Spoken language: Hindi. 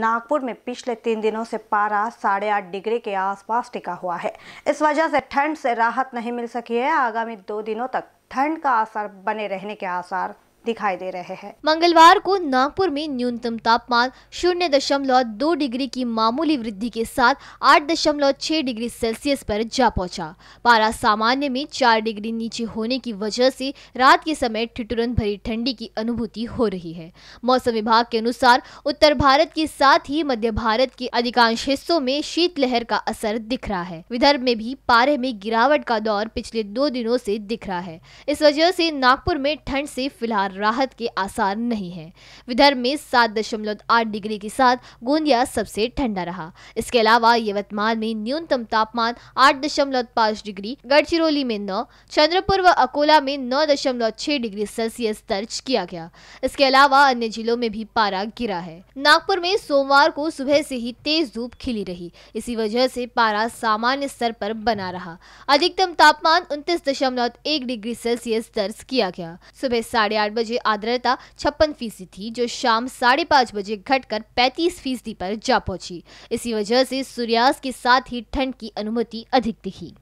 नागपुर में पिछले तीन दिनों से पारा साढ़े आठ डिग्री के आसपास टिका हुआ है इस वजह से ठंड से राहत नहीं मिल सकी है आगामी दो दिनों तक ठंड का असर बने रहने के आसार दिखाई दे रहे हैं मंगलवार को नागपुर में न्यूनतम तापमान शून्य दशमलव दो डिग्री की मामूली वृद्धि के साथ आठ दशमलव छह डिग्री सेल्सियस पर जा पहुंचा पारा सामान्य में चार डिग्री नीचे होने की वजह से रात के समय ठिठुरन भरी ठंडी की अनुभूति हो रही है मौसम विभाग के अनुसार उत्तर भारत के साथ ही मध्य भारत के अधिकांश हिस्सों में शीतलहर का असर दिख रहा है विदर्भ में भी पारे में गिरावट का दौर पिछले दो दिनों से दिख रहा है इस वजह से नागपुर में ठंड से फिलहाल राहत के आसार नहीं है विदर्भ में सात दशमलव आठ डिग्री के साथ गोंदिया सबसे ठंडा रहा इसके अलावा यवतमाल में न्यूनतम तापमान आठ दशमलव पाँच डिग्री गढ़चिरौली में नौ चंद्रपुर व अकोला में नौ दशमलव छह डिग्री सेल्सियस दर्ज किया गया इसके अलावा अन्य जिलों में भी पारा गिरा है नागपुर में सोमवार को सुबह से ही तेज धूप खिली रही इसी वजह से पारा सामान्य स्तर पर बना रहा अधिकतम तापमान उन्तीस दशमलव एक डिग्री सेल्सियस दर्ज किया गया सुबह साढ़े आठ बजे आर्द्रता छप्पन फीसदी थी जो शाम साढ़े पांच बजे घटकर पैंतीस फीसदी पर जा पहुंची इसी वजह से सूर्यास्त के साथ ही ठंड की अनुमति अधिक दिखी